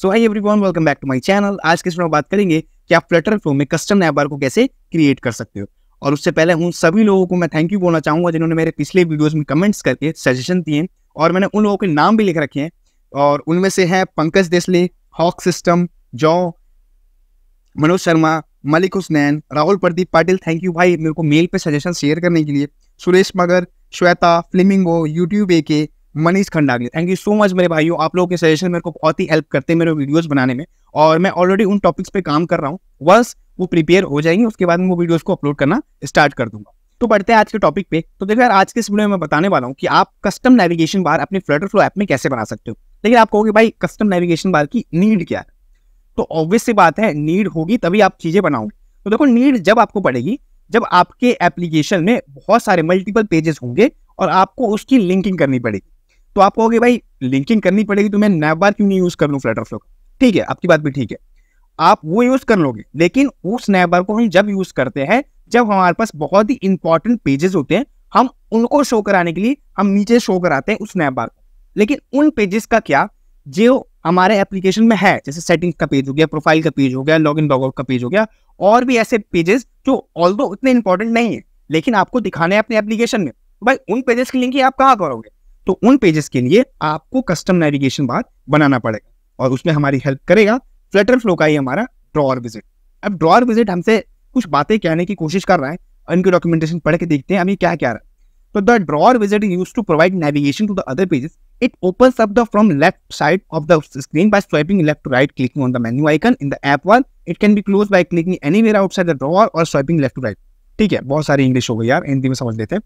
so hi everyone welcome back to my channel आज के में बात करेंगे कि आप फ्लटर फ्लो में कस्टम ऐप बार को कैसे क्रिएट कर सकते हो और उससे पहले उन सभी लोगों को मैं थैंक यू बोलना चाहूंगा जिन्होंने मेरे पिछले वीडियोस में कमेंट्स करके सजेशन दिए और मैंने उन लोगों के नाम भी लिख रखे हैं और उनमें से है पंकज देसले हॉक सिस्टम जॉ मनोज शर्मा मलिक हुसनैन राहुल प्रदीप पाटिल थैंक यू भाई मेरे को मेल पे सजेशन शेयर करने के लिए सुरेश मगर Shweta फ्लिमिंगो YouTube A K Manish Khandagale thank you so much मेरे भाइयों आप लोगों के सजेशन मेरे को बहुत ही हेल्प करते हैं मेरे वीडियोस बनाने में और मैं ऑलरेडी उन टॉपिक्स पे काम कर रहा हूँ बस वो प्रिपेयर हो जाएंगे उसके बाद मैं वो वीडियोस को अपलोड करना स्टार्ट कर दूंगा तो बढ़ते हैं आज के टॉपिक पे तो देखो यार आज के इस वीडियो में मैं बताने वाला हूँ कि आप कस्टम नेविगेशन बार अपने फ्लटर फ्लो ऐप में कैसे बना सकते हो लेकिन आप कहोगे भाई कस्टम नेविगेशन बार की नीड क्या है तो ऑब्वियस सी बात है नीड होगी तभी आप चीज़ें बनाओगे तो देखो नीड जब आपको पड़ेगी जब आपके एप्लीकेशन में बहुत सारे मल्टीपल पेजेस होंगे और आपको उसकी लिंकिंग करनी पड़ेगी तो आप कहोगे भाई लिंकिंग करनी पड़ेगी तो मैं नैबार क्यों नहीं यूज कर लूँ फ्लैटर फ्लो ठीक है आपकी बात भी ठीक है आप वो यूज कर लोगे लेकिन उस नैबार को हम जब यूज करते हैं जब हमारे पास बहुत ही इंपॉर्टेंट पेजेस होते हैं हम उनको शो कराने के लिए हम नीचे शो कराते हैं उस नैबार को लेकिन उन पेजेस का क्या जो हमारे एप्लीकेशन में है जैसे सेटिंग्स का पेज हो गया प्रोफाइल का पेज हो गया लॉग इन लॉगआउट का पेज हो गया और भी ऐसे पेजेस जो ऑल इतने इंपॉर्टेंट नहीं है लेकिन आपको दिखाने हैं अपने एप्लीकेशन में तो भाई उन पेजेस की लिंक आप कहाँ करोगे तो उन पेजेस के लिए आपको कस्टम नेविगेशन बार बनाना पड़ेगा और उसमें हमारी हेल्प करेगा फ्लटर फ्लो का ही हमारा ड्रॉअर विजिट अब ड्रॉअर विजिट हमसे कुछ बातें कहने की कोशिश कर रहा है इनकी डॉक्यूमेंटेशन पढ़ के देखते हैं अभी क्या क्या रहा है तो द ड्रॉअर विजिट use to provide navigation to the other pages it open up the from left side of the screen by swiping left to right clicking on the menu icon in the app when it can be close by clicking any anywhere outside the drawer और swiping left to right ठीक है बहुत सारी English हो गई यार हिंदी में समझ लेते हैं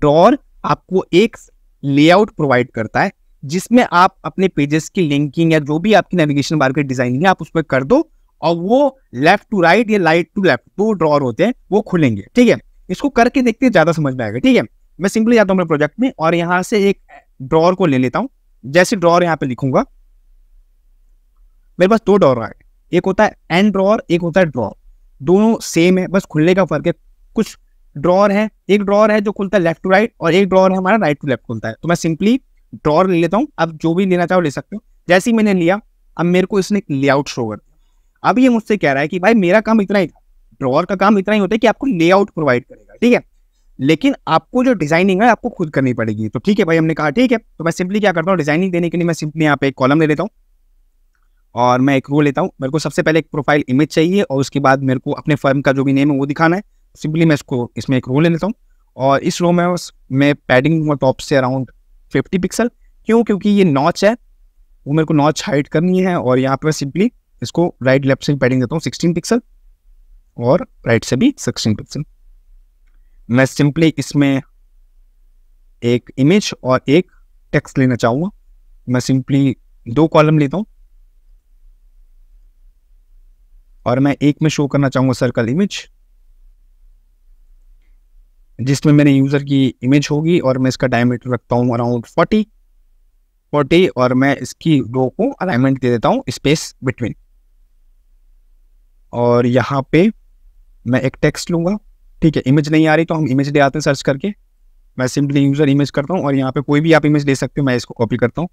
ड्रॉर आपको एक लेआउट प्रोवाइड करता है जिसमें आप अपने पेजेस की लिंकिंग या जो भी आपकी नेविगेशन बार के डिजाइन है आप उस पर कर दो और वो लेफ्ट टू राइट या लाइट टू लेफ्ट दो ड्रॉर होते हैं वो खुलेंगे ठीक है इसको करके देखते हैं ज्यादा समझ में आएगा ठीक है मैं सिंपली जाता हूँ अपने प्रोजेक्ट में और यहाँ से एक ड्रॉर को ले लेता हूँ जैसे ड्रॉर यहाँ पे लिखूंगा मेरे पास दो ड्रॉर आए एक होता है एंड ड्रॉर एक होता है ड्रॉर दोनों सेम है बस खुलने का फर्क है कुछ ड्रॉर है एक ड्रॉर है जो खुलता है लेफ्ट टू राइट और एक ड्रॉर है हमारा राइट टू लेफ्ट खुलता है तो मैं सिंपली ड्रॉर ले लेता हूँ अब जो भी लेना चाहो ले सकते हो जैसे ही मैंने लिया अब मेरे को इसने लेआउट शो कर दिया अब ये मुझसे कह रहा है कि भाई मेरा काम इतना ही था ड्रॉर का काम इतना ही होता है कि आपको लेआउट प्रोवाइड करेगा ठीक है लेकिन आपको जो डिजाइनिंग है आपको खुद करनी पड़ेगी तो ठीक है भाई हमने कहा ठीक है तो मैं सिंपली क्या करता हूँ डिजाइनिंग देने के लिए मैं सिंपली यहाँ पे एक कॉलम ले लेता हूँ और मैं एक रो लेता हूँ मेरे को सबसे पहले एक प्रोफाइल इमेज चाहिए और उसके बाद मेरे को अपने फर्म का जो भी नेम है वो दिखाना है सिंपली मैं इसको इसमें एक रो ले लेता हूँ और इस रो में मैं पैडिंग दूंगा टॉप से अराउंड फिफ्टी पिक्सल क्यों क्योंकि ये नॉच है वो मेरे को नॉच हाइट करनी है और यहाँ पर सिंपली इसको राइट लेफ्ट से पैडिंग देता हूँ सिक्सटीन पिक्सल और राइट से भी सिक्सटीन पिक्सल मैं सिंपली इसमें एक इमेज और एक टेक्स्ट लेना चाहूँगा मैं सिंपली दो कॉलम लेता हूँ और मैं एक में शो करना चाहूँगा सर्कल इमेज जिसमें मेरे यूज़र की इमेज होगी और मैं इसका डायमीटर रखता हूँ अराउंड फोर्टी फोर्टी और मैं इसकी रो को अलाइनमेंट दे देता हूँ स्पेस बिटवीन और यहाँ पे मैं एक टेक्स्ट लूँगा ठीक है इमेज नहीं आ रही तो हम इमेज ले आते हैं सर्च करके मैं सिंपली यूज़र इमेज करता हूँ और यहाँ पे कोई भी आप इमेज ले सकते हो मैं इसको कॉपी करता हूँ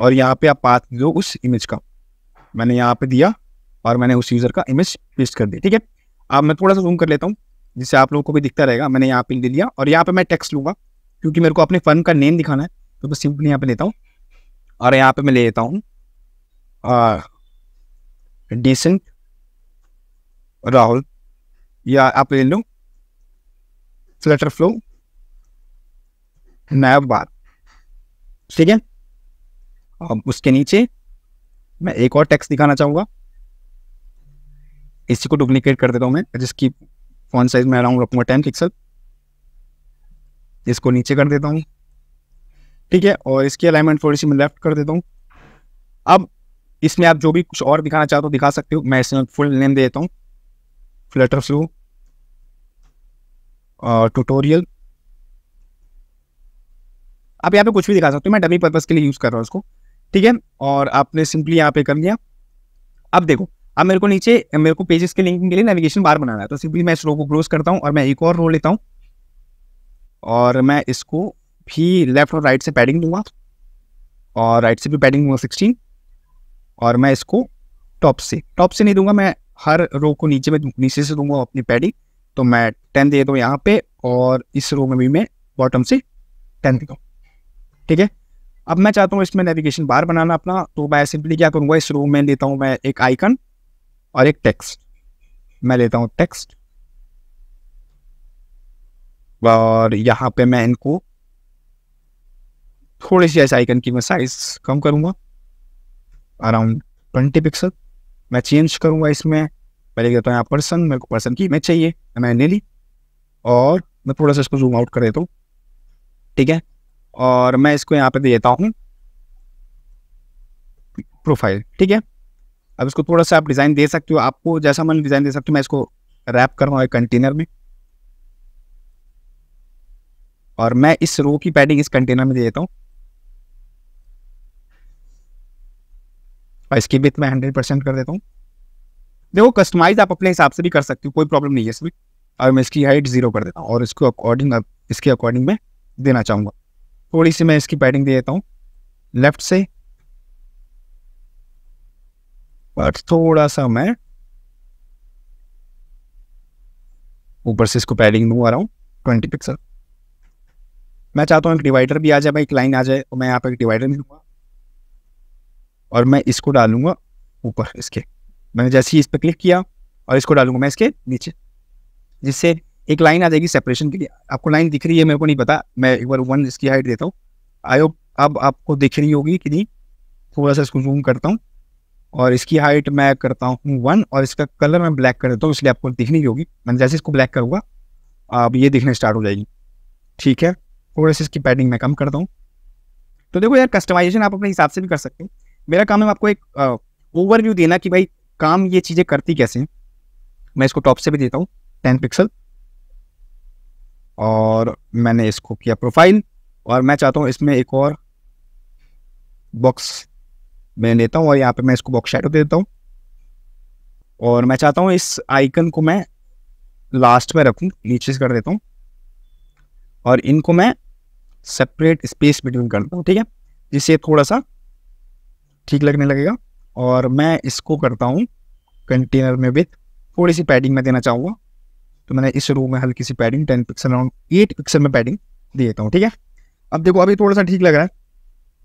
और यहाँ पे आप पाथ दो उस इमेज का मैंने यहाँ पे दिया और मैंने उस यूज़र का इमेज पेस्ट कर दिया ठीक है अब मैं थोड़ा सा जूम कर लेता हूँ जिससे आप लोगों को भी दिखता रहेगा मैंने यहाँ पे ले लिया और यहाँ पे मैं टेक्स लूँगा क्योंकि मेरे को अपने फर्म का नेम दिखाना है तो मैं सिंपली यहाँ पे लेता हूँ और यहाँ पे मैं ले लेता हूँ डिसेंट राहुल या आप ले लो फ्लटर फ्लो नैब बार ठीक है अब उसके नीचे मैं एक और टेक्स्ट दिखाना चाहूँगा इसी को डुप्लीकेट कर देता हूँ मैं जिसकी फोन साइज में अराउंड रखूँगा टेन पिक्सल इसको नीचे कर देता हूँ ठीक है और इसकी अलाइनमेंट थोड़ी सी मैं लेफ्ट कर देता हूँ अब इसमें आप जो भी कुछ और दिखाना चाहते हो तो दिखा सकते हो मैं इसमें फुल नेम दे देता हूँ फ्लटर फ्लू और ट्यूटोरियल आप यहाँ पे कुछ भी दिखा सकते हो मैं डबी पर्पज़ के लिए यूज़ कर रहा हूँ उसको ठीक है और आपने सिंपली यहाँ पे कर लिया अब देखो अब मेरे को नीचे मेरे को पेजेस के लिंकिंग के लिए नेविगेशन बार बनाना है तो सिंपली मैं इस रो को क्लोज करता हूँ और मैं एक और रो लेता हूँ और मैं इसको भी लेफ्ट और राइट से पैडिंग दूंगा और राइट से भी पैडिंग दूंगा सिक्सटीन और मैं इसको टॉप से टॉप से नहीं दूंगा मैं हर रो को नीचे में नीचे से दूंगा अपनी पैडिंग तो मैं टेन दे दूँ यहाँ पे और इस रो में भी मैं बॉटम से टेन दे दूँ ठीक है अब मैं चाहता हूँ इसमें नेविगेशन बार बनाना अपना तो मैं सिंपली क्या करूँगा इस रो में लेता हूँ मैं एक आइकन और एक टेक्स्ट मैं लेता हूँ टेक्स्ट और यहाँ पे मैं इनको थोड़ी सी ऐसे आइकन की मैं साइज कम करूँगा अराउंड ट्वेंटी पिक्सल मैं चेंज करूँगा इसमें मैं लेता हूँ यहाँ पर्सन मेरे को पर्सन की तो मैं चाहिए मैं ले ली और मैं थोड़ा सा इसको जूम आउट कर देता हूँ ठीक है और मैं इसको यहाँ पे देता हूँ प्रोफाइल ठीक है अब इसको थोड़ा सा आप डिज़ाइन दे सकते हो आपको जैसा मन डिज़ाइन दे सकते हो मैं इसको रैप कर रहा हूँ कंटेनर में और मैं इस रो की पैडिंग इस कंटेनर में दे देता हूँ और इसकी विथ मैं हंड्रेड परसेंट कर देता हूँ देखो कस्टमाइज आप अपने हिसाब से भी कर सकते हो कोई प्रॉब्लम नहीं है इसमें अब मैं इसकी हाइट जीरो कर देता हूँ और इसको अकॉर्डिंग इसके अकॉर्डिंग मैं देना चाहूँगा थोड़ी सी मैं इसकी पैडिंग दे देता हूँ लेफ्ट से पर थोड़ा सा मैं ऊपर से इसको पैडिंग मूव आ रहा हूँ ट्वेंटी पिक्सल मैं चाहता हूँ एक डिवाइडर भी आ जाए भाई एक लाइन आ जाए तो मैं यहाँ पर एक डिवाइडर भी लूँगा और मैं इसको डालूंगा ऊपर इसके मैंने जैसे ही इस पर क्लिक किया और इसको डालूंगा मैं इसके नीचे जिससे एक लाइन आ जाएगी सेपरेशन के लिए आपको लाइन दिख रही है मेरे को नहीं पता मैं एक बार वन इसकी हाइट देता हूँ आई होप अब आपको दिख रही होगी कि नहीं थोड़ा सा इसको जूम करता हूँ और इसकी हाइट मैं करता हूँ वन और इसका कलर मैं ब्लैक कर देता हूँ इसलिए आपको दिखनी होगी मैंने जैसे इसको ब्लैक करूँगा अब ये दिखने स्टार्ट हो जाएगी ठीक है थोड़े से इसकी पैडिंग मैं कम करता हूँ तो देखो यार कस्टमाइजेशन आप अपने हिसाब से भी कर सकते हो मेरा काम है आपको एक ओवरव्यू देना कि भाई काम ये चीज़ें करती कैसे हैं मैं इसको टॉप से भी देता हूँ टेन पिक्सल और मैंने इसको किया प्रोफाइल और मैं चाहता हूँ इसमें एक और बॉक्स मैं लेता हूँ और यहाँ पे मैं इसको बॉक्स शेडो देता हूँ और मैं चाहता हूँ इस आइकन को मैं लास्ट में रखूँ नीचे से कर देता हूँ और इनको मैं सेपरेट स्पेस बिटवीन करता हूँ ठीक है जिससे थोड़ा सा ठीक लगने लगेगा और मैं इसको करता हूँ कंटेनर में विथ थोड़ी सी पैडिंग मैं देना चाहूँगा तो मैंने इस रूम में हल्की सी padding ten pixel around eight pixel में पैडिंग दे देता हूँ ठीक है अब देखो अभी थोड़ा सा ठीक लग रहा है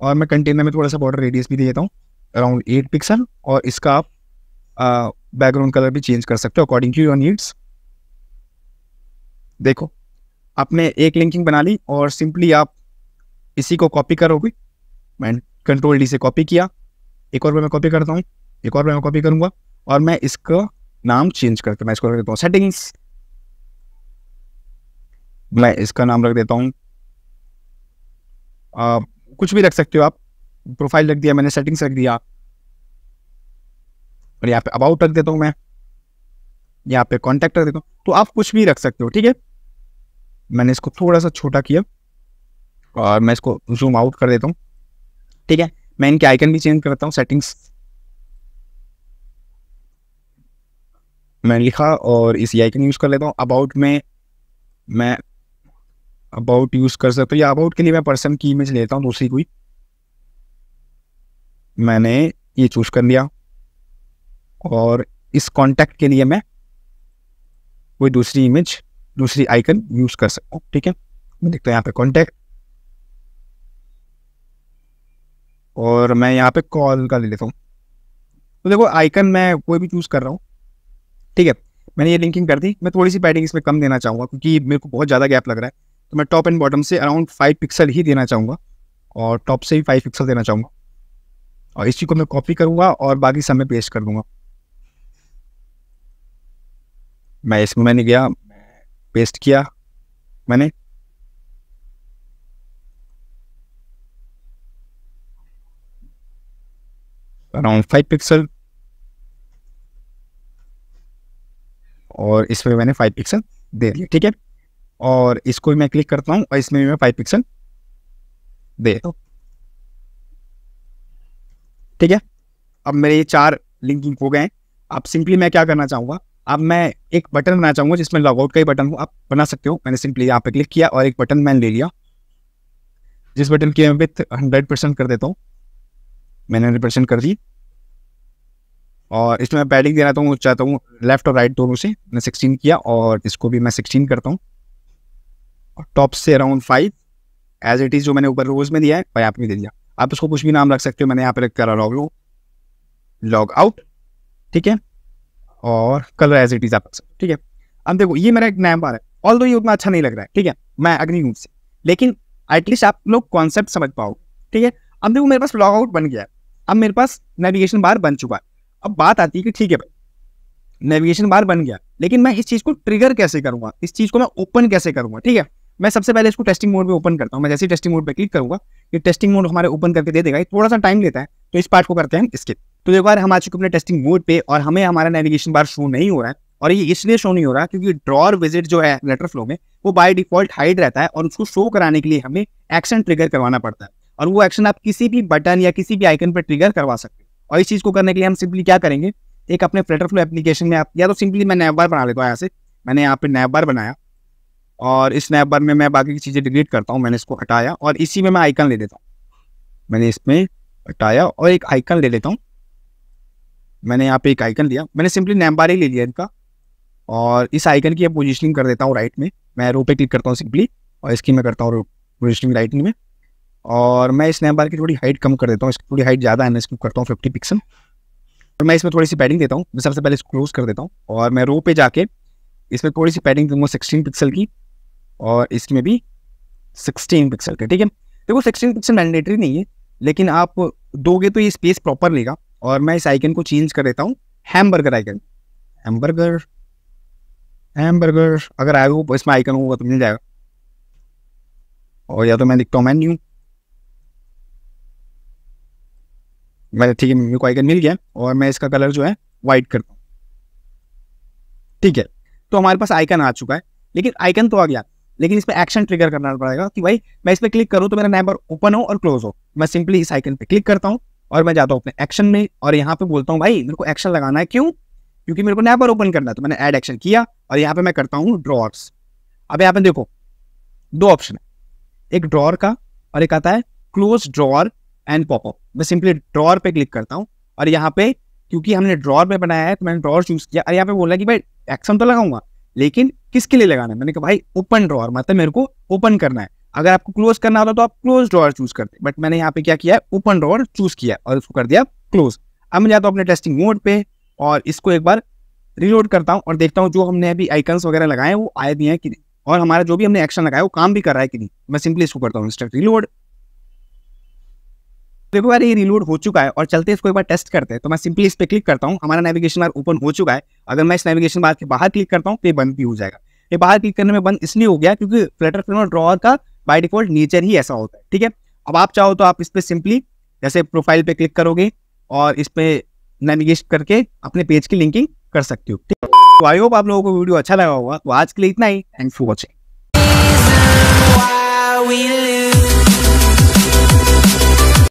और मैं कंटेनर में थोड़ा सा बॉर्डर रेडियस भी दे देता हूँ अराउंड एट पिक्सल और इसका आप बैकग्राउंड कलर भी चेंज कर सकते हो अकॉर्डिंग टू योर नीड्स देखो आपने एक लिंकिंग बना ली और सिंपली आप इसी को कॉपी करोगे मैंने कंट्रोल डी से कॉपी किया एक और मैं कॉपी करता हूँ एक और मैं कॉपी करूँगा और मैं इसका नाम चेंज करके मैं इसको रख देता हूँ सेटिंग्स मैं इसका नाम रख देता हूँ कुछ भी रख सकते हो आप प्रोफाइल रख दिया मैंने सेटिंग्स रख दिया और यहाँ पे अबाउट रख देता हूँ मैं यहाँ पे कॉन्टैक्ट रख देता हूँ तो आप कुछ भी रख सकते हो ठीक है मैंने इसको थोड़ा सा छोटा किया और मैं इसको जूम आउट कर देता हूँ ठीक है मैं इनके आइकन भी चेंज करता हूँ सेटिंग्स मैंने लिखा और इस आइकन यूज़ कर लेता हूँ अबाउट में मैं अबाउट यूज़ कर सकता हूँ या अबाउट के लिए मैं पर्सन की इमेज लेता हूँ दूसरी कोई मैंने ये चूज कर लिया और इस कॉन्टैक्ट के लिए मैं कोई दूसरी इमेज दूसरी आइकन यूज कर सकता हूँ ठीक है मैं देखता हूँ यहाँ पे कॉन्टैक्ट और मैं यहाँ पे कॉल का ले लेता हूँ तो देखो आइकन मैं कोई भी चूज कर रहा हूँ ठीक है मैंने ये लिंकिंग कर दी मैं थोड़ी सी पैडिंग इसमें कम देना चाहूँगा क्योंकि मेरे को बहुत ज़्यादा गैप लग रहा है तो मैं टॉप एंड बॉटम से अराउंड फाइव पिक्सल ही देना चाहूँगा और टॉप से ही फाइव पिक्सल देना चाहूँगा और इस चीज़ को मैं कॉपी करूंगा और बाकी सब मैं पेस्ट कर दूंगा मैं इसमें मैंने गया पेस्ट किया मैंने अराउंड फाइव पिक्सल और इसमें मैंने फाइव पिक्सल दे दिया ठीक है और इसको भी मैं क्लिक करता हूँ और इसमें भी मैं फाइव पिक्सल दे देता तो हूँ ठीक है अब मेरे ये चार लिंकिंग हो गए हैं अब सिंपली मैं क्या करना चाहूँगा अब मैं एक बटन बनाना चाहूँगा जिसमें लॉगआउट का ही बटन हो आप बना सकते हो मैंने सिंपली यहाँ पे क्लिक किया और एक बटन मैंने ले लिया जिस बटन की मैं विथ हंड्रेड परसेंट कर देता हूँ मैंने हंड्रेड परसेंट कर दी और इसमें मैं पैडिंग देना हूँ चाहता हूँ लेफ्ट और राइट दोनों से मैंने सिक्सटीन किया और इसको भी मैं सिक्सटीन करता हूँ और टॉप से around five as it is जो मैंने ऊपर रोज में दिया है और यहाँ पे भी दे दिया आप इसको कुछ भी नाम रख सकते हो मैंने यहाँ पे करा लॉग लॉग लॉग आउट ठीक है और कलर एज इट इज आप ठीक है अब देखो ये मेरा एक नाम आ है ऑल ये उतना अच्छा नहीं लग रहा है ठीक है मैं अग्नि हूँ से लेकिन एटलीस्ट आप लोग कॉन्सेप्ट समझ पाओ ठीक है अब देखो मेरे पास लॉग आउट बन गया है अब मेरे पास नेविगेशन बार बन चुका है अब बात आती है कि ठीक है भाई नेविगेशन बार बन गया लेकिन मैं इस चीज़ को ट्रिगर कैसे करूँगा इस चीज़ को मैं ओपन कैसे करूँगा ठीक है मैं सबसे पहले इसको टेस्टिंग मोड में ओपन करता हूँ मैं जैसे टेस्टिंग मोड पर क्लिक करूँगा ये टेस्टिंग मोड हमारे ओपन करके दे देगा ये थोड़ा सा टाइम लेता है तो इस पार्ट को करते हैं स्किप तो एक बार हम आ चुके अपने टेस्टिंग मोड पे और हमें हमारा नेविगेशन बार शो नहीं हो रहा है और ये इसलिए शो नहीं हो रहा क्योंकि ड्रॉर विजिट जो है लेटर फ्लो में वो बाय डिफॉल्ट हाइड रहता है और उसको शो कराने के लिए हमें एक्शन ट्रिगर करवाना पड़ता है और वो एक्शन आप किसी भी बटन या किसी भी आइकन पर ट्रिगर करवा सकते हैं और इस चीज़ को करने के लिए हम सिंपली क्या करेंगे एक अपने फ्लेटर फ्लो एप्लीकेशन में आप या तो सिंपली मैं नैब बार बना लेता हूँ यहाँ से मैंने यहाँ पे नैब बार बनाया और स्नैप बार में मैं बाकी की चीज़ें डिलीट करता हूँ मैंने इसको हटाया और इसी में मैं आइकन ले लेता हूँ मैंने इसमें हटाया और एक आइकन ले लेता हूँ मैंने यहाँ पे एक आइकन लिया मैंने सिंपली नैम बार ही ले लिया इनका और इस आइकन की पोजिशनिंग कर देता हूँ राइट में मैं रो पे क्लिक करता हूँ सिंपली और इसकी मैं करता हूँ पोजिशनिंग राइट में और मैं इस नैम बार की थोड़ी हाइट कम कर देता हूँ इसकी थोड़ी हाइट ज़्यादा है मैं इसको करता हूँ फिफ्टी पिक्सल और मैं इसमें थोड़ी सी पैडिंग देता हूँ मैं सबसे पहले इसको क्लोज कर देता हूँ और मैं रो पे जाके इसमें थोड़ी सी पैडिंग दूंगा सिक्सटीन पिक्सल की और इसमें भी सिक्सटीन पिक्सल का ठीक है देखो सिक्सटीन पिक्सल मैंडेटरी नहीं है लेकिन आप दोगे तो ये स्पेस प्रॉपर लेगा और मैं इस आइकन को चेंज कर देता हूँ हैमबर्गर आइकन हैमबर्गर हैमबर्गर अगर आए हो इसमें आइकन होगा तो मिल जाएगा और या तो मैं लिखता हूँ मैन्यू मैं ठीक है मेरे को आइकन मिल गया और मैं इसका कलर जो है वाइट करता हूँ ठीक है तो हमारे पास आइकन आ चुका है लेकिन आइकन तो आ गया लेकिन इसमें एक्शन ट्रिगर करना पड़ेगा कि भाई मैं इस पर क्लिक करूँ तो मेरा नैबर ओपन हो और क्लोज हो मैं सिंपली इस आइकन पे क्लिक करता हूँ और मैं जाता हूँ अपने एक्शन में और यहाँ पे बोलता हूँ भाई मेरे को एक्शन लगाना है क्यों क्योंकि मेरे को नैबर ओपन करना है तो मैंने ऐड एक्शन किया और यहाँ पे मैं करता हूँ ड्रॉर्स अब यहाँ पे देखो दो ऑप्शन है एक ड्रॉर का और एक आता है क्लोज ड्रॉर एंड पॉपअप मैं सिंपली ड्रॉर पे क्लिक करता हूँ और यहाँ पे क्योंकि हमने ड्रॉर पे बनाया है तो मैंने ड्रॉर चूज किया और यहाँ पे बोला कि भाई एक्शन तो लगाऊंगा लेकिन किसके लिए लगाना है मैंने कहा भाई ओपन ड्रॉर मतलब मेरे को ओपन करना है अगर आपको क्लोज करना होता तो आप क्लोज ड्रॉर चूज करते बट मैंने यहाँ पे क्या किया है ओपन ड्रॉर चूज किया और उसको कर दिया क्लोज अब मैं जाता हूँ अपने टेस्टिंग मोड पे और इसको एक बार रिलोड करता हूँ और देखता हूँ जो हमने अभी आइकन्स वगैरह लगाए वो आए भी हैं कि नहीं और हमारा जो भी हमने एक्शन लगाया वो काम भी कर रहा है कि नहीं मैं सिंपली इसको करता हूँ रिलोड तो एक बार ये रिलोड हो चुका है और चलते इसको एक बार टेस्ट करते हैं तो मैं सिंपली इस पर क्लिक करता हूँ हमारा नेविगेशन बार ओपन हो चुका है अगर मैं इस नेविगेशन बार के बाहर क्लिक करता हूँ तो ये बंद भी हो जाएगा ये बाहर क्लिक करने में बंद इसलिए हो गया क्योंकि फ्लटर फ्रेमर ड्रॉर का बाई डिफॉल्ट नेचर ही ऐसा होता है ठीक है अब आप चाहो तो आप इस पर सिंपली जैसे प्रोफाइल पर क्लिक करोगे और इस पर नेविगेट करके अपने पेज की लिंकिंग कर सकते हो ठीक है तो आई होप आप लोगों को वीडियो अच्छा लगा होगा तो आज के लिए इतना ही थैंक्स फॉर वॉचिंग